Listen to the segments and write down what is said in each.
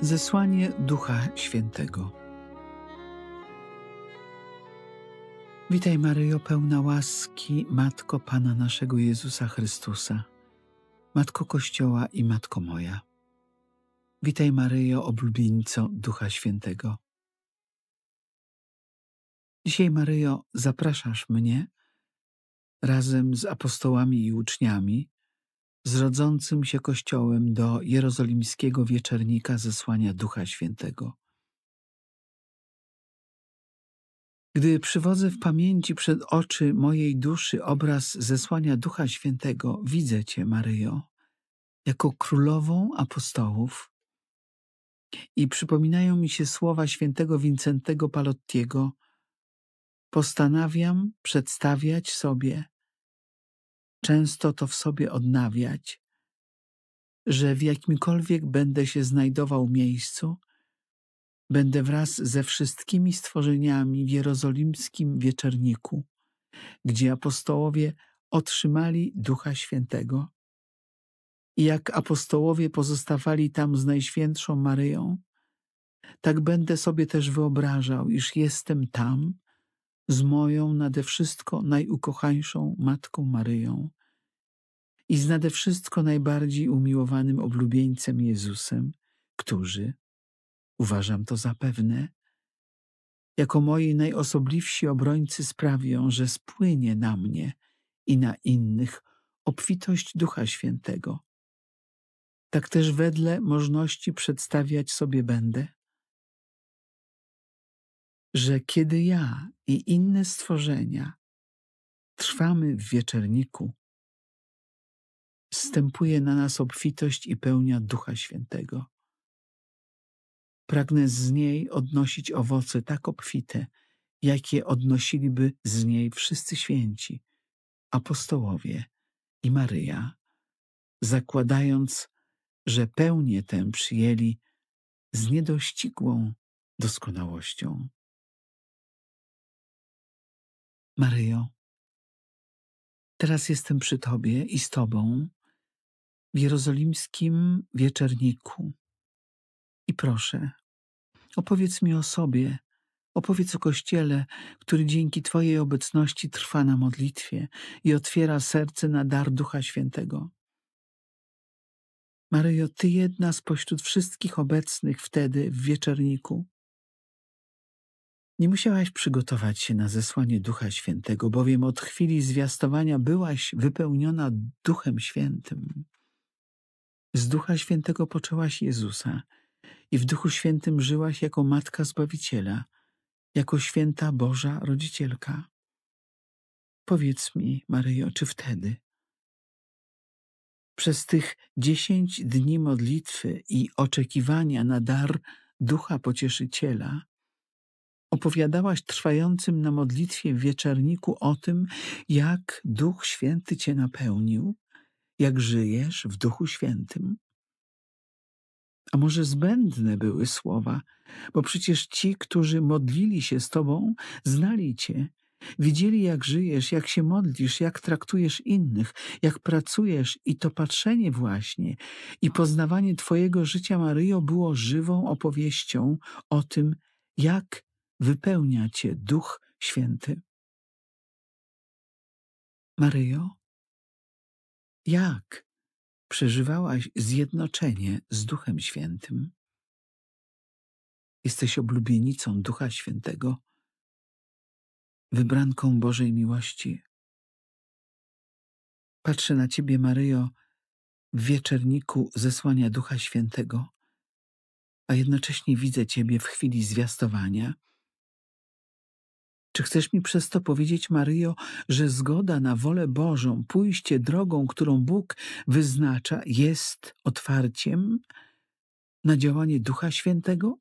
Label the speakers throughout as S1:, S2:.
S1: Zesłanie Ducha Świętego. Witaj Maryjo, pełna łaski, Matko Pana naszego Jezusa Chrystusa, Matko Kościoła i Matko moja. Witaj Maryjo, oblubieńco Ducha Świętego. Dzisiaj Maryjo, zapraszasz mnie razem z apostołami i uczniami z rodzącym się kościołem do jerozolimskiego wieczernika zesłania Ducha Świętego. Gdy przywodzę w pamięci przed oczy mojej duszy obraz zesłania Ducha Świętego, widzę Cię, Maryjo, jako królową apostołów i przypominają mi się słowa świętego Wincentego Palottiego: Postanawiam przedstawiać sobie często to w sobie odnawiać, że w jakimkolwiek będę się znajdował miejscu, będę wraz ze wszystkimi stworzeniami w jerozolimskim wieczerniku, gdzie apostołowie otrzymali Ducha Świętego. I jak apostołowie pozostawali tam z Najświętszą Maryją, tak będę sobie też wyobrażał, iż jestem tam z moją nade wszystko najukochańszą Matką Maryją, i z nade wszystko najbardziej umiłowanym oblubieńcem Jezusem, którzy, uważam to za pewne, jako moi najosobliwsi obrońcy sprawią, że spłynie na mnie i na innych obfitość Ducha Świętego. Tak też wedle możności przedstawiać sobie będę, że kiedy ja i inne stworzenia trwamy w wieczerniku, zstępuje na nas obfitość i pełnia Ducha Świętego. Pragnę z niej odnosić owoce tak obfite, jakie odnosiliby z niej wszyscy święci, apostołowie i Maryja, zakładając, że pełnię tę przyjęli z niedościgłą doskonałością. Maryjo, teraz jestem przy Tobie i z Tobą, w jerozolimskim wieczerniku. I proszę, opowiedz mi o sobie, opowiedz o Kościele, który dzięki Twojej obecności trwa na modlitwie i otwiera serce na dar Ducha Świętego. Maryjo, Ty jedna spośród wszystkich obecnych wtedy w wieczerniku. Nie musiałaś przygotować się na zesłanie Ducha Świętego, bowiem od chwili zwiastowania byłaś wypełniona Duchem Świętym. Z Ducha Świętego poczęłaś Jezusa i w Duchu Świętym żyłaś jako Matka Zbawiciela, jako święta Boża Rodzicielka. Powiedz mi, Maryjo, czy wtedy, przez tych dziesięć dni modlitwy i oczekiwania na dar Ducha Pocieszyciela, opowiadałaś trwającym na modlitwie w wieczerniku o tym, jak Duch Święty Cię napełnił jak żyjesz w Duchu Świętym? A może zbędne były słowa, bo przecież ci, którzy modlili się z Tobą, znali Cię, widzieli jak żyjesz, jak się modlisz, jak traktujesz innych, jak pracujesz i to patrzenie właśnie i poznawanie Twojego życia, Maryjo, było żywą opowieścią o tym, jak wypełnia Cię Duch Święty. Maryjo, jak przeżywałaś zjednoczenie z Duchem Świętym? Jesteś oblubienicą Ducha Świętego, wybranką Bożej miłości. Patrzę na Ciebie, Maryjo, w wieczerniku zesłania Ducha Świętego, a jednocześnie widzę Ciebie w chwili zwiastowania – czy chcesz mi przez to powiedzieć, Maryjo, że zgoda na wolę Bożą, pójście drogą, którą Bóg wyznacza, jest otwarciem na działanie Ducha Świętego?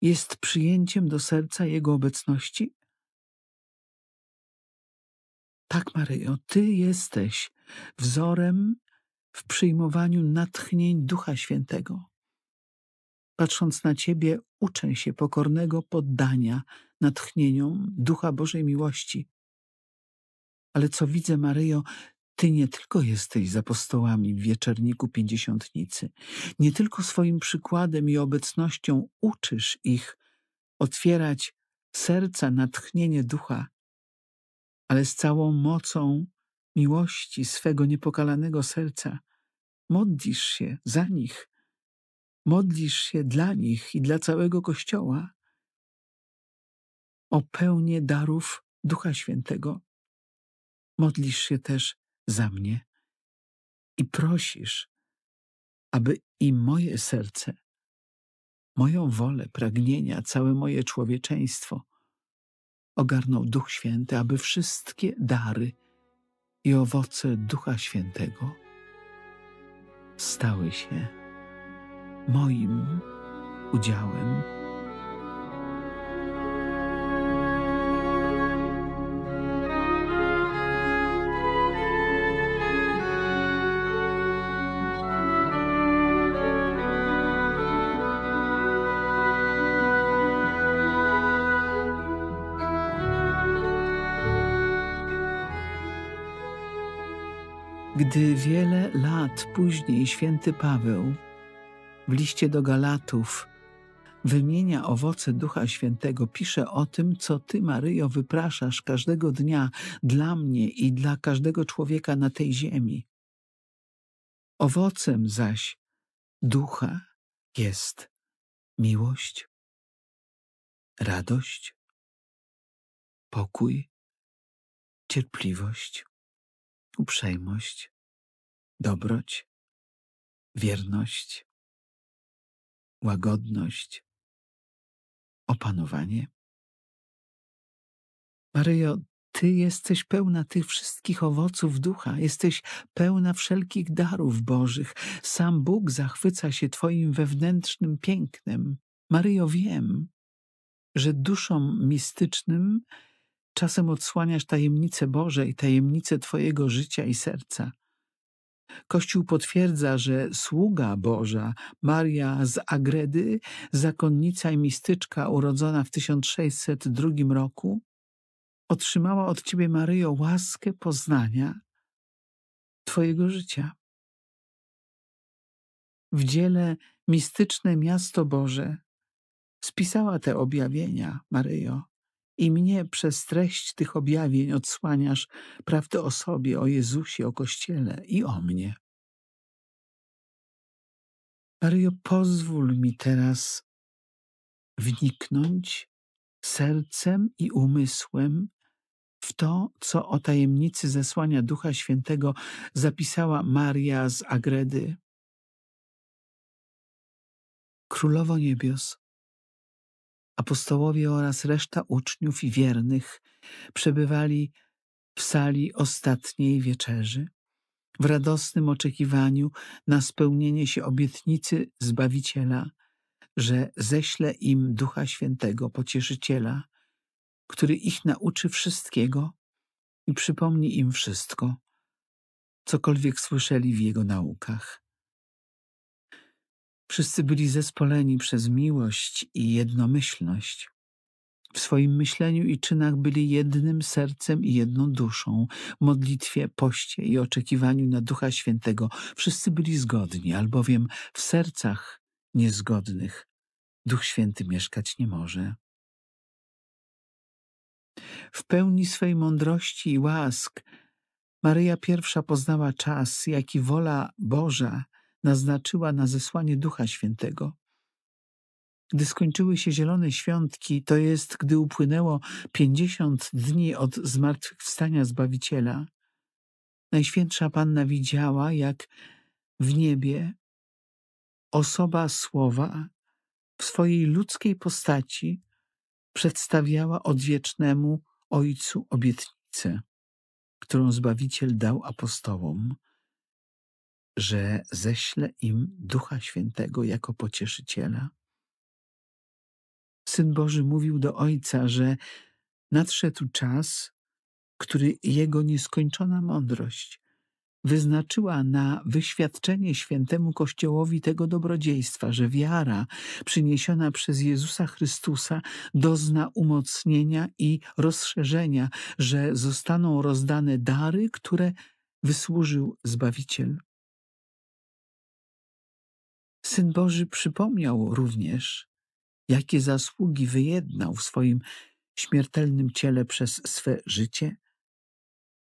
S1: Jest przyjęciem do serca Jego obecności? Tak, Maryjo, Ty jesteś wzorem w przyjmowaniu natchnień Ducha Świętego. Patrząc na Ciebie, uczę się pokornego poddania natchnieniom Ducha Bożej miłości. Ale co widzę, Maryjo, ty nie tylko jesteś z apostołami w wieczerniku pięćdziesiątnicy, nie tylko swoim przykładem i obecnością uczysz ich otwierać serca natchnienie ducha, ale z całą mocą miłości swego niepokalanego serca modlisz się za nich, modlisz się dla nich i dla całego Kościoła o pełnię darów Ducha Świętego. Modlisz się też za mnie i prosisz, aby i moje serce, moją wolę, pragnienia, całe moje człowieczeństwo ogarnął Duch Święty, aby wszystkie dary i owoce Ducha Świętego stały się moim udziałem. Gdy wiele lat później święty Paweł w liście do Galatów wymienia owoce Ducha Świętego, pisze o tym, co Ty, Maryjo, wypraszasz każdego dnia dla mnie i dla każdego człowieka na tej ziemi. Owocem zaś Ducha jest miłość, radość, pokój, cierpliwość uprzejmość, dobroć, wierność, łagodność, opanowanie. Maryjo, Ty jesteś pełna tych wszystkich owoców ducha, jesteś pełna wszelkich darów bożych. Sam Bóg zachwyca się Twoim wewnętrznym pięknem. Maryjo, wiem, że duszom mistycznym Czasem odsłaniasz tajemnice Boże i tajemnice Twojego życia i serca. Kościół potwierdza, że sługa Boża, Maria z Agredy, zakonnica i mistyczka urodzona w 1602 roku, otrzymała od Ciebie, Maryjo, łaskę poznania Twojego życia. W dziele Mistyczne Miasto Boże spisała te objawienia, Maryjo, i mnie przez treść tych objawień odsłaniasz prawdę o sobie, o Jezusie, o Kościele i o mnie. Mario, pozwól mi teraz wniknąć sercem i umysłem w to, co o tajemnicy zesłania Ducha Świętego zapisała Maria z Agredy. Królowo Niebios, Apostołowie oraz reszta uczniów i wiernych przebywali w sali ostatniej wieczerzy, w radosnym oczekiwaniu na spełnienie się obietnicy Zbawiciela, że ześle im Ducha Świętego, Pocieszyciela, który ich nauczy wszystkiego i przypomni im wszystko, cokolwiek słyszeli w Jego naukach. Wszyscy byli zespoleni przez miłość i jednomyślność. W swoim myśleniu i czynach byli jednym sercem i jedną duszą, modlitwie, poście i oczekiwaniu na Ducha Świętego. Wszyscy byli zgodni, albowiem w sercach niezgodnych Duch Święty mieszkać nie może. W pełni swej mądrości i łask Maryja pierwsza poznała czas, jaki wola Boża naznaczyła na zesłanie Ducha Świętego. Gdy skończyły się zielone świątki, to jest, gdy upłynęło pięćdziesiąt dni od zmartwychwstania Zbawiciela, Najświętsza Panna widziała, jak w niebie osoba słowa w swojej ludzkiej postaci przedstawiała odwiecznemu Ojcu obietnicę, którą Zbawiciel dał apostołom że ześlę im Ducha Świętego jako pocieszyciela? Syn Boży mówił do Ojca, że nadszedł czas, który jego nieskończona mądrość wyznaczyła na wyświadczenie świętemu Kościołowi tego dobrodziejstwa, że wiara przyniesiona przez Jezusa Chrystusa dozna umocnienia i rozszerzenia, że zostaną rozdane dary, które wysłużył Zbawiciel Syn Boży przypomniał również, jakie zasługi wyjednał w swoim śmiertelnym ciele przez swe życie,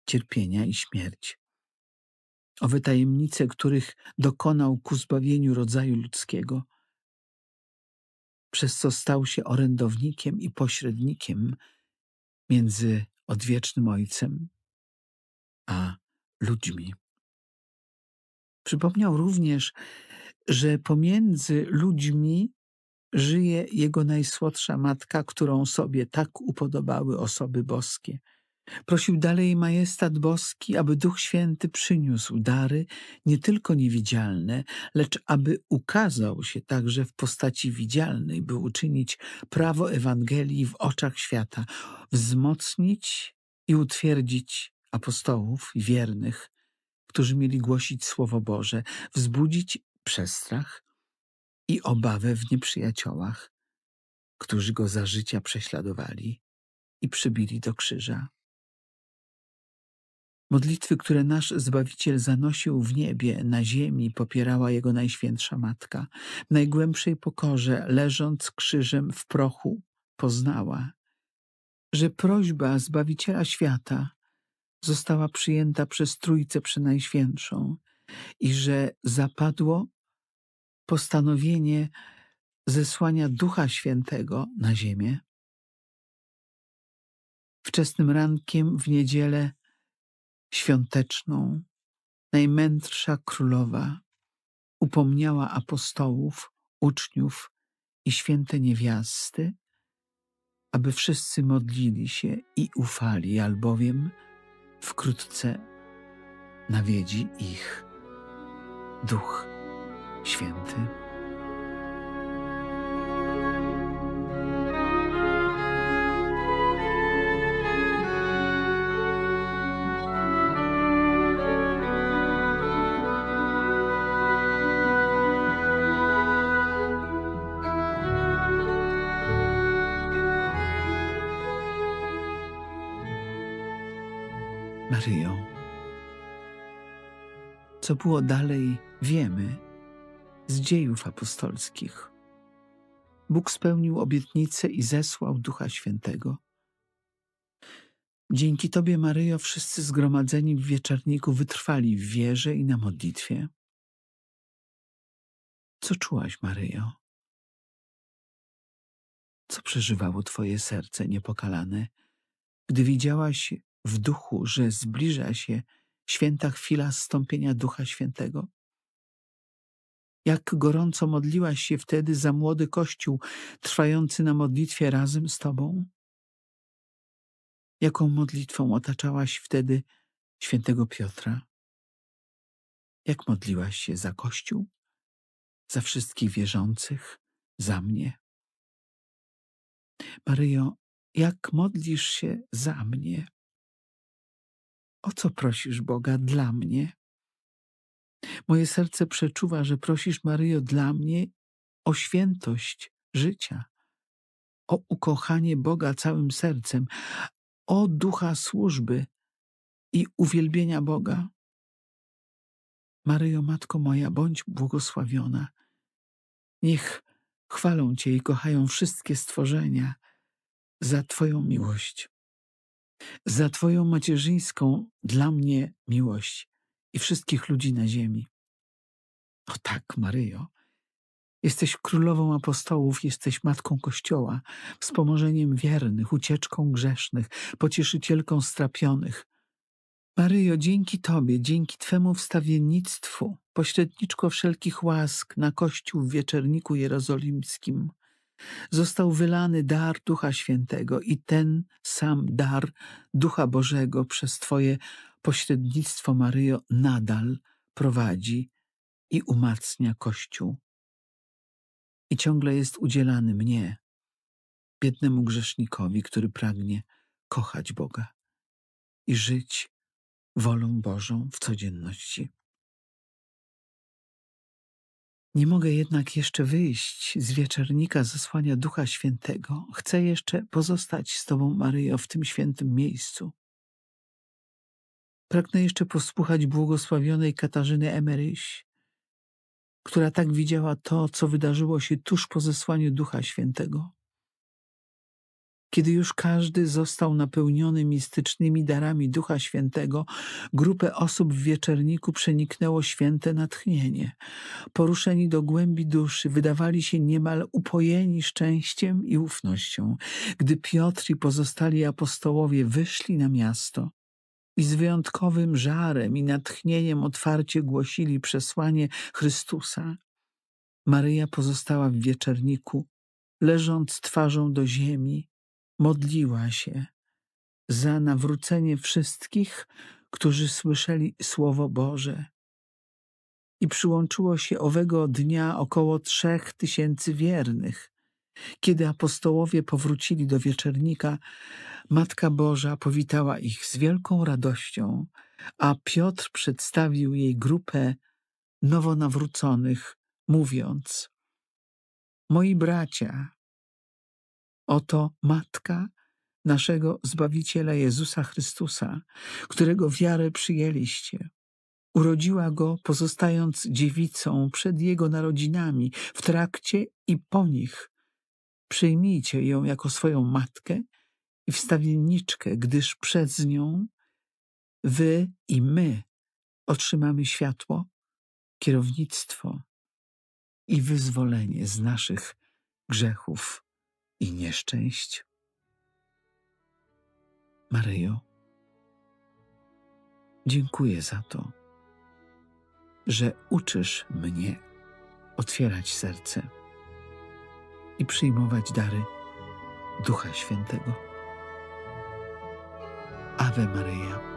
S1: cierpienia i śmierć. Owe tajemnice, których dokonał ku zbawieniu rodzaju ludzkiego, przez co stał się orędownikiem i pośrednikiem między odwiecznym Ojcem a ludźmi. Przypomniał również, że pomiędzy ludźmi żyje jego najsłodsza matka, którą sobie tak upodobały osoby boskie. Prosił dalej majestat boski, aby Duch Święty przyniósł dary nie tylko niewidzialne, lecz aby ukazał się także w postaci widzialnej, by uczynić prawo Ewangelii w oczach świata, wzmocnić i utwierdzić apostołów i wiernych, którzy mieli głosić Słowo Boże, wzbudzić przestrach i obawę w nieprzyjaciołach, którzy go za życia prześladowali i przybili do krzyża. Modlitwy, które nasz Zbawiciel zanosił w niebie, na ziemi, popierała Jego Najświętsza Matka. W najgłębszej pokorze, leżąc krzyżem w prochu, poznała, że prośba Zbawiciela świata została przyjęta przez Trójcę Przenajświętszą i że zapadło postanowienie zesłania Ducha Świętego na ziemię. Wczesnym rankiem w niedzielę świąteczną Najmędrsza Królowa upomniała apostołów, uczniów i święte niewiasty, aby wszyscy modlili się i ufali, albowiem wkrótce nawiedzi ich duch. Święty. Maryjo, co było dalej, wiemy z dziejów apostolskich. Bóg spełnił obietnicę i zesłał Ducha Świętego. Dzięki Tobie, Maryjo, wszyscy zgromadzeni w wieczorniku wytrwali w wierze i na modlitwie. Co czułaś, Maryjo? Co przeżywało Twoje serce niepokalane, gdy widziałaś w duchu, że zbliża się święta chwila stąpienia Ducha Świętego? Jak gorąco modliłaś się wtedy za młody Kościół, trwający na modlitwie razem z Tobą? Jaką modlitwą otaczałaś wtedy świętego Piotra? Jak modliłaś się za Kościół, za wszystkich wierzących, za mnie? Maryjo, jak modlisz się za mnie? O co prosisz Boga dla mnie? Moje serce przeczuwa, że prosisz, Maryjo, dla mnie o świętość życia, o ukochanie Boga całym sercem, o ducha służby i uwielbienia Boga. Maryjo, Matko moja, bądź błogosławiona. Niech chwalą Cię i kochają wszystkie stworzenia za Twoją miłość, za Twoją macierzyńską dla mnie miłość i wszystkich ludzi na ziemi. O tak, Maryjo, jesteś królową apostołów, jesteś matką Kościoła, wspomożeniem wiernych, ucieczką grzesznych, pocieszycielką strapionych. Maryjo, dzięki Tobie, dzięki Twemu wstawiennictwu, pośredniczko wszelkich łask na Kościół w Wieczerniku Jerozolimskim, został wylany dar Ducha Świętego i ten sam dar Ducha Bożego przez Twoje pośrednictwo Maryjo nadal prowadzi i umacnia Kościół. I ciągle jest udzielany mnie, biednemu grzesznikowi, który pragnie kochać Boga i żyć wolą Bożą w codzienności. Nie mogę jednak jeszcze wyjść z wieczernika zasłania Ducha Świętego. Chcę jeszcze pozostać z Tobą, Maryjo, w tym świętym miejscu. Pragnę jeszcze posłuchać błogosławionej Katarzyny Emeryś, która tak widziała to, co wydarzyło się tuż po zesłaniu Ducha Świętego. Kiedy już każdy został napełniony mistycznymi darami Ducha Świętego, grupę osób w wieczerniku przeniknęło święte natchnienie. Poruszeni do głębi duszy, wydawali się niemal upojeni szczęściem i ufnością. Gdy Piotr i pozostali apostołowie wyszli na miasto, i z wyjątkowym żarem i natchnieniem otwarcie głosili przesłanie Chrystusa. Maryja pozostała w wieczerniku, leżąc twarzą do ziemi, modliła się za nawrócenie wszystkich, którzy słyszeli Słowo Boże. I przyłączyło się owego dnia około trzech tysięcy wiernych, kiedy apostołowie powrócili do wieczernika, Matka Boża powitała ich z wielką radością, a Piotr przedstawił jej grupę nowonawróconych, mówiąc: Moi bracia, oto Matka naszego Zbawiciela Jezusa Chrystusa, którego wiarę przyjęliście. Urodziła go, pozostając dziewicą przed jego narodzinami, w trakcie i po nich Przyjmijcie ją jako swoją matkę i wstawienniczkę, gdyż przez nią wy i my otrzymamy światło, kierownictwo i wyzwolenie z naszych grzechów i nieszczęść. Maryjo, dziękuję za to, że uczysz mnie otwierać serce i przyjmować dary Ducha Świętego. Ave Maria.